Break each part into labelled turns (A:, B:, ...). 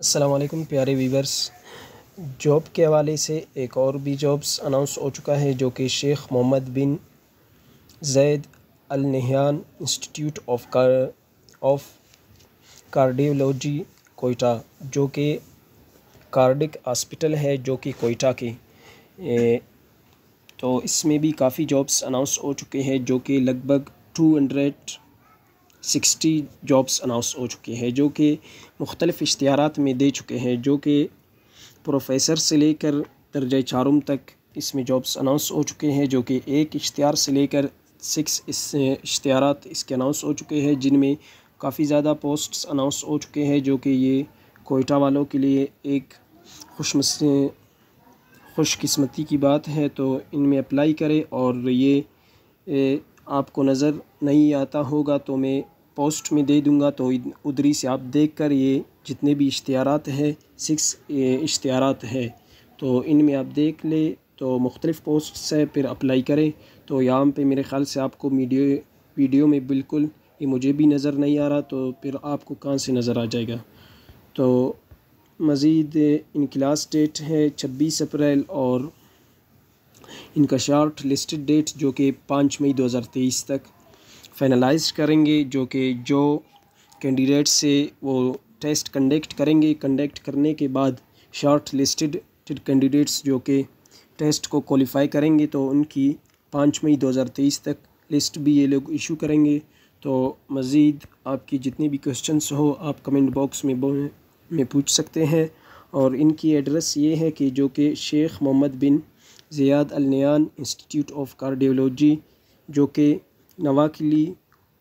A: असलम प्यारे viewers job के हवाले से एक और भी जॉब्स अनाउंस हो चुका है जो कि Sheikh Mohammed bin Zayed Al Nahyan Institute of car of cardiology Quetta जो कि कार्डिक हॉस्पिटल है जो कि कोयटा के ए, तो इसमें भी काफ़ी जॉब्स अनाउंस हो चुके हैं जो कि लगभग two hundred sixty jobs announce हो चुके हैं जो कि मुख्तलिफ़ इश्तहार में दे चुके हैं जो कि प्रोफेसर से लेकर दर्ज चारम तक इसमें जॉब्स अनाउंस हो चुके हैं जो कि एक इश्तार से लेकर सिक्स इस इश्तारात इसके अनाउंस हो चुके हैं जिनमें काफ़ी ज़्यादा पोस्ट्स अनाउंस हो चुके हैं जो कि ये कोयटा वालों के लिए एक खुश खुशकस्मती की बात है तो इनमें अप्लाई करें और ये ए, आपको नज़र नहीं आता होगा तो मैं पोस्ट में दे दूँगा तो उधरी से आप देख कर ये जितने भी इश्तारात हैं सिक्स इश्तहार है तो इनमें आप देख ले तो मुख्तलिफ़ पोस्ट से फिर अप्लाई करें तो यहाँ पे मेरे ख़्याल से आपको मीडियो वीडियो में बिल्कुल ये मुझे भी नज़र नहीं आ रहा तो फिर आपको कहाँ से नज़र आ जाएगा तो मज़ीद इनकलास डेट है छब्बीस अप्रैल और इनका शार्ट लिस्टेड डेट जो कि पाँच मई 2023 तक फाइनलाइज करेंगे जो कि जो कैंडिडेट से वो टेस्ट कंडक्ट करेंगे कंडक्ट करने के बाद शॉर्ट लिस्टेड कैंडिडेट्स जो कि टेस्ट को क्वालिफाई करेंगे तो उनकी पाँच मई 2023 तक लिस्ट भी ये लोग इशू करेंगे तो मज़ीद आपकी जितनी भी क्वेश्चंस हो आप कमेंट बॉक्स में में पूछ सकते हैं और इनकी एड्रेस ये है कि जो कि Sheikh Mohammed bin Zayed Al Nahyan Institute of Cardiology जो कि नवाकिली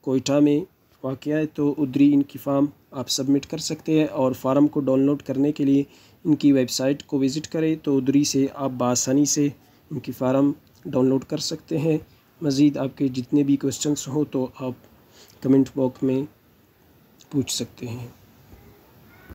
A: कोयटा में वाक़ है तो उदरी इनकी फ़ाम आप सबमिट कर सकते हैं और फार्म को डाउनलोड करने के लिए इनकी वेबसाइट को विज़िट करें तो उदरी से आप बासानी से इनकी फार्म डाउनलोड कर सकते हैं मज़ीद आपके जितने भी क्वेश्चंस हों तो आप कमेंट बॉक्स में पूछ सकते हैं